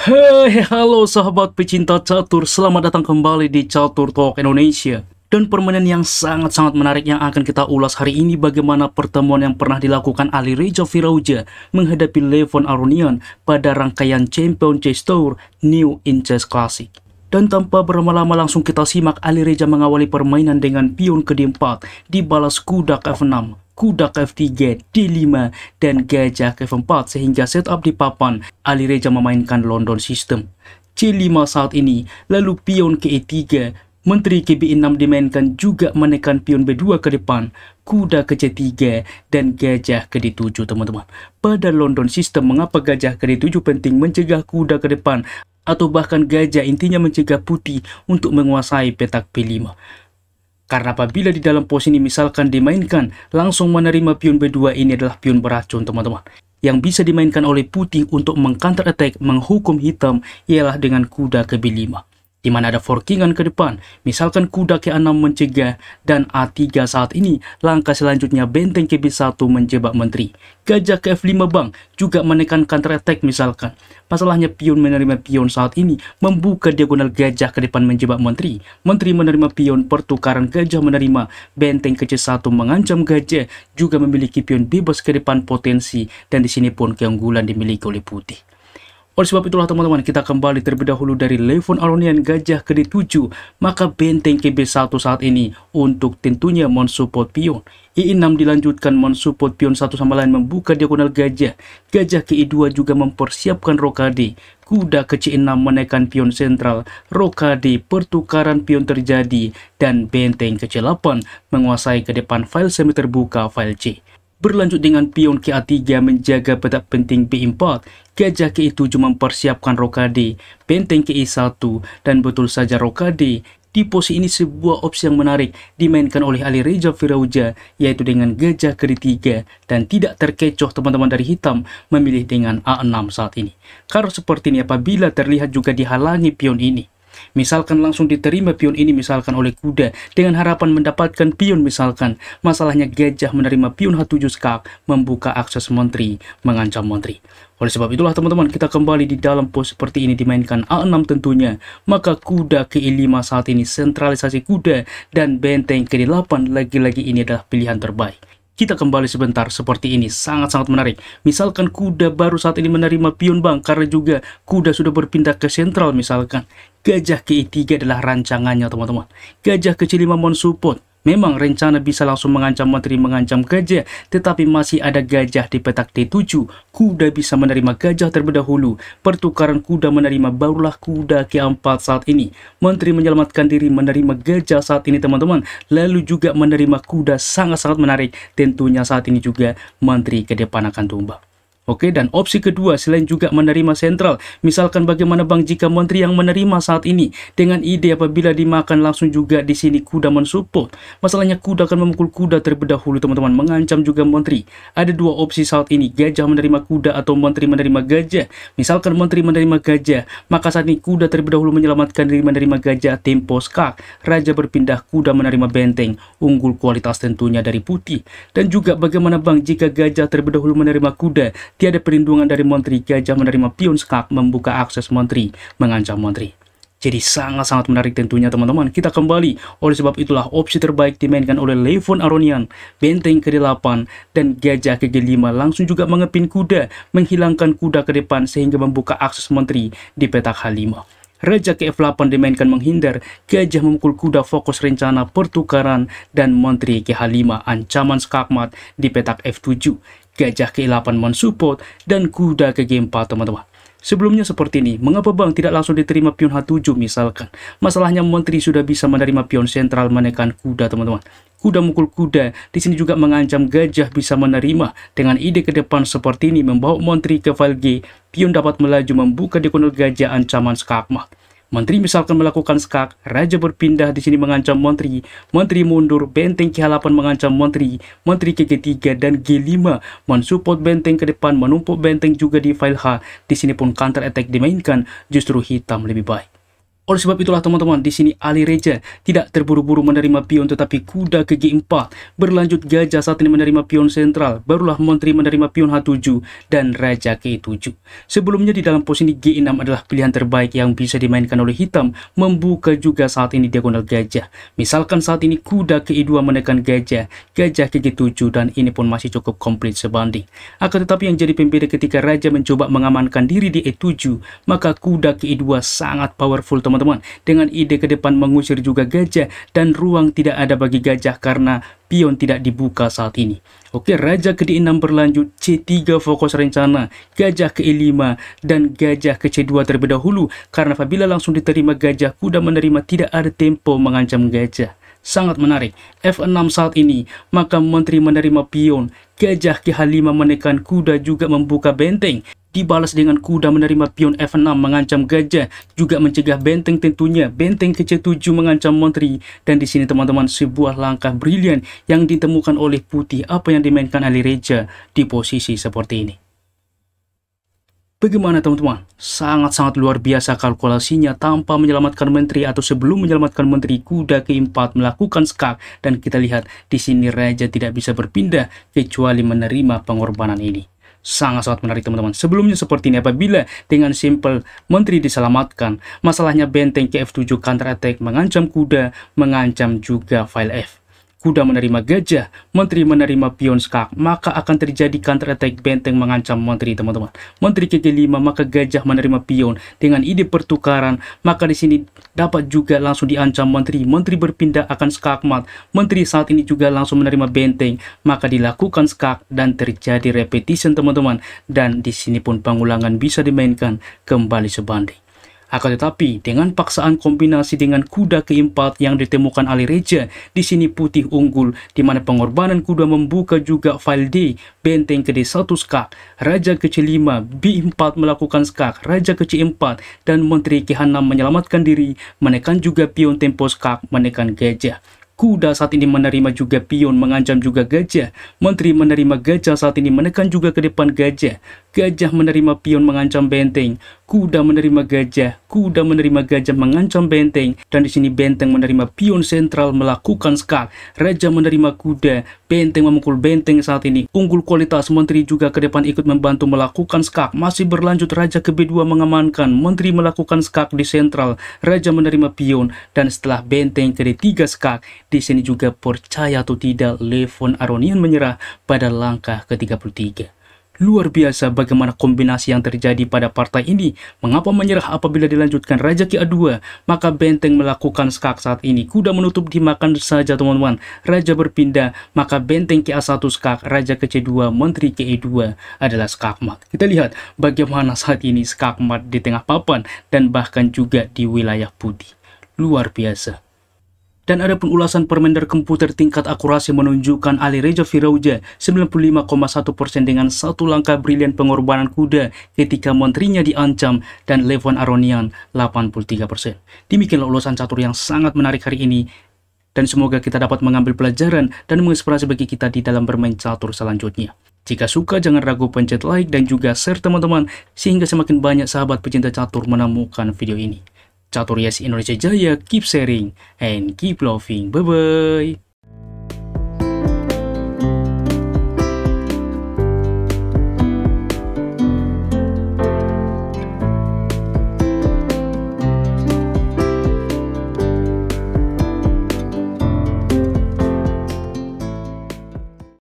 Hei, halo sahabat pecinta catur, selamat datang kembali di Catur Talk Indonesia. Dan permainan yang sangat-sangat menarik yang akan kita ulas hari ini bagaimana pertemuan yang pernah dilakukan Ali Reza Firauja menghadapi Levon Aronian pada rangkaian Champion Chess Tour New In Chess Classic. Dan tanpa berlama-lama langsung kita simak Ali Reza mengawali permainan dengan pion ke D4 dibalas kuda ke F6 kuda F3, D5, dan gajah F4 sehingga setup di papan Ali Reza memainkan London System. C5 saat ini, lalu pion ke E3, Menteri ke b 6 dimainkan juga menekan pion B2 ke depan, kuda ke C3, dan gajah ke D7 teman-teman. Pada London System, mengapa gajah ke D7 penting mencegah kuda ke depan atau bahkan gajah intinya mencegah putih untuk menguasai petak b 5 karena apabila di dalam pos ini misalkan dimainkan, langsung menerima pion B2 ini adalah pion beracun teman-teman. Yang bisa dimainkan oleh putih untuk mengcounter attack, menghukum hitam, ialah dengan kuda ke B5 di mana ada forkingan ke depan, misalkan kuda ke 6 mencegah dan A3 saat ini, langkah selanjutnya benteng ke B1 menjebak menteri. Gajah ke F5 bang juga menekan counter attack misalkan. Masalahnya pion menerima pion saat ini membuka diagonal gajah ke depan menjebak menteri. Menteri menerima pion, pertukaran gajah menerima, benteng ke C1 mengancam gajah, juga memiliki pion bebas ke depan potensi dan di sini pun keunggulan dimiliki oleh putih. Oleh sebab itulah teman-teman, kita kembali terlebih dahulu dari Levon Aronian Gajah ke D7, maka benteng KB1 saat ini untuk tentunya mensupport pion. E6 dilanjutkan mensupport pion satu sama lain membuka diagonal gajah. Gajah ke E2 juga mempersiapkan rokade. Kuda ke C6 menaikkan pion sentral, rokade pertukaran pion terjadi, dan benteng ke C8 menguasai ke depan file semi terbuka file C. Berlanjut dengan pion ka 3 menjaga petak penting B4, gajah K7 mempersiapkan rokade, benteng K1, dan betul saja rokade. Di posisi ini sebuah opsi yang menarik dimainkan oleh Ali Reza Firauja yaitu dengan gajah ke D3 dan tidak terkecoh teman-teman dari hitam memilih dengan A6 saat ini. Karena seperti ini apabila terlihat juga dihalangi pion ini. Misalkan langsung diterima pion ini misalkan oleh kuda dengan harapan mendapatkan pion misalkan. Masalahnya gajah menerima pion H7 skak membuka akses menteri, mengancam menteri. Oleh sebab itulah teman-teman kita kembali di dalam pos seperti ini dimainkan A6 tentunya. Maka kuda ke E5 saat ini sentralisasi kuda dan benteng ke D8 lagi-lagi ini adalah pilihan terbaik. Kita kembali sebentar seperti ini, sangat-sangat menarik. Misalkan kuda baru saat ini menerima pion bang karena juga kuda sudah berpindah ke sentral misalkan. Gajah ke E3 adalah rancangannya teman-teman. Gajah ke C5 mon support. Memang rencana bisa langsung mengancam menteri mengancam gajah, tetapi masih ada gajah di petak d 7 Kuda bisa menerima gajah terlebih dahulu. Pertukaran kuda menerima barulah kuda K4 saat ini. Menteri menyelamatkan diri menerima gajah saat ini teman-teman. Lalu juga menerima kuda sangat-sangat menarik. Tentunya saat ini juga menteri ke depan akan tumbang. Oke, dan opsi kedua selain juga menerima sentral, misalkan bagaimana Bang jika menteri yang menerima saat ini dengan ide apabila dimakan langsung juga di sini kuda mensupport. Masalahnya kuda akan memukul kuda terlebih dahulu teman-teman, mengancam juga menteri. Ada dua opsi saat ini, gajah menerima kuda atau menteri menerima gajah. Misalkan menteri menerima gajah, maka saat ini kuda terlebih dahulu menyelamatkan diri menerima gajah tempo skak. Raja berpindah kuda menerima benteng, unggul kualitas tentunya dari putih. Dan juga bagaimana Bang jika gajah terlebih dahulu menerima kuda Tiada perlindungan dari Montri, gajah menerima pion skak membuka akses Montri, mengancam Montri. Jadi sangat-sangat menarik tentunya teman-teman. Kita kembali. Oleh sebab itulah opsi terbaik dimainkan oleh Levon Aronian. Benteng ke-8 dan gajah ke-5 langsung juga mengepin kuda. Menghilangkan kuda ke depan sehingga membuka akses menteri di petak H5. Raja ke F8 dimainkan menghindar, gajah memukul kuda fokus rencana pertukaran, dan menteri ke H5 ancaman skakmat di petak F7 gajah ke-8 men-support dan kuda ke game 4 teman-teman. Sebelumnya seperti ini, mengapa bang tidak langsung diterima pion H7 misalkan? Masalahnya menteri sudah bisa menerima pion sentral menekan kuda teman-teman. Kuda mukul kuda, di sini juga mengancam gajah bisa menerima. Dengan ide ke depan seperti ini membawa menteri ke file G, pion dapat melaju membuka diagonal gajah ancaman skakmat. Menteri misalkan melakukan skak, raja berpindah di sini mengancam menteri, menteri mundur, benteng K8 mengancam menteri, menteri ke 3 dan G5 mensupport benteng ke depan, menumpuk benteng juga di file H. Di sini pun counter attack dimainkan, justru hitam lebih baik. Oleh sebab itulah teman-teman, di sini Ali Reja tidak terburu-buru menerima pion tetapi kuda ke G4. Berlanjut Gajah saat ini menerima pion sentral, barulah Menteri menerima pion H7 dan Raja K7. Sebelumnya di dalam posisi G6 adalah pilihan terbaik yang bisa dimainkan oleh hitam, membuka juga saat ini diagonal gajah. Misalkan saat ini kuda ke E2 menekan gajah, gajah ke G7 dan ini pun masih cukup komplit sebanding. Akan tetapi yang jadi pembeda ketika Raja mencoba mengamankan diri di E7, maka kuda ke E2 sangat powerful teman-teman teman-teman. Dengan ide ke depan mengusir juga gajah dan ruang tidak ada bagi gajah karena pion tidak dibuka saat ini. Oke, raja ke D6 berlanjut, C3 fokus rencana, gajah ke E5, dan gajah ke C2 terlebih dahulu, karena apabila langsung diterima gajah, kuda menerima tidak ada tempo mengancam gajah sangat menarik. F6 saat ini, maka menteri menerima pion, gajah K5 menekan kuda juga membuka benteng. Dibalas dengan kuda menerima pion F6 mengancam gajah, juga mencegah benteng tentunya, benteng ke C7 mengancam menteri. Dan di sini teman-teman sebuah langkah brilian yang ditemukan oleh putih apa yang dimainkan Ali Reja di posisi seperti ini. Bagaimana teman-teman? Sangat-sangat luar biasa kalkulasinya tanpa menyelamatkan menteri atau sebelum menyelamatkan menteri kuda keempat melakukan skak dan kita lihat di sini raja tidak bisa berpindah kecuali menerima pengorbanan ini. Sangat-sangat menarik teman-teman. Sebelumnya seperti ini apabila dengan simple menteri diselamatkan, masalahnya benteng KF7 counter attack mengancam kuda, mengancam juga file F kuda menerima gajah, menteri menerima pion skak, maka akan terjadi counter attack benteng mengancam menteri, teman-teman. Menteri ke lima maka gajah menerima pion. Dengan ide pertukaran, maka di sini dapat juga langsung diancam menteri. Menteri berpindah akan skakmat. Menteri saat ini juga langsung menerima benteng, maka dilakukan skak dan terjadi repetition, teman-teman. Dan di sini pun pengulangan bisa dimainkan kembali sebanding. Akan tetapi, dengan paksaan kombinasi dengan kuda keempat yang ditemukan Ali Reja, di sini putih unggul, di mana pengorbanan kuda membuka juga file D, benteng ke D1 skak, Raja ke C5, B4 melakukan skak, Raja ke C4, dan Menteri K6 menyelamatkan diri, menekan juga pion tempo skak, menekan gajah kuda saat ini menerima juga pion, mengancam juga gajah. Menteri menerima gajah saat ini menekan juga ke depan gajah. Gajah menerima pion, mengancam benteng kuda menerima gajah, kuda menerima gajah mengancam benteng, dan di sini benteng menerima pion sentral melakukan skak, raja menerima kuda, benteng memukul benteng saat ini, unggul kualitas, menteri juga ke depan ikut membantu melakukan skak, masih berlanjut raja ke B2 mengamankan, menteri melakukan skak di sentral, raja menerima pion, dan setelah benteng ke D3 skak, di sini juga percaya atau tidak, Levon Aronian menyerah pada langkah ke-33. Luar biasa bagaimana kombinasi yang terjadi pada partai ini. Mengapa menyerah apabila dilanjutkan Raja Ki A2? Maka benteng melakukan skak saat ini. Kuda menutup dimakan saja teman-teman. Raja berpindah, maka benteng Ki A1 skak, Raja ke C2, Menteri ke E2 adalah skak mat. Kita lihat bagaimana saat ini skak mat di tengah papan dan bahkan juga di wilayah putih. Luar biasa. Dan ada pun ulasan Permender komputer tingkat akurasi menunjukkan Ali Reja Firauja 95,1% dengan satu langkah brilian pengorbanan kuda ketika menterinya diancam dan Levon Aronian 83%. Demikianlah ulasan catur yang sangat menarik hari ini dan semoga kita dapat mengambil pelajaran dan menginspirasi bagi kita di dalam bermain catur selanjutnya. Jika suka, jangan ragu pencet like dan juga share teman-teman, sehingga semakin banyak sahabat pecinta catur menemukan video ini. Chaturias Indonesia Jaya, keep sharing and keep loving. Bye-bye.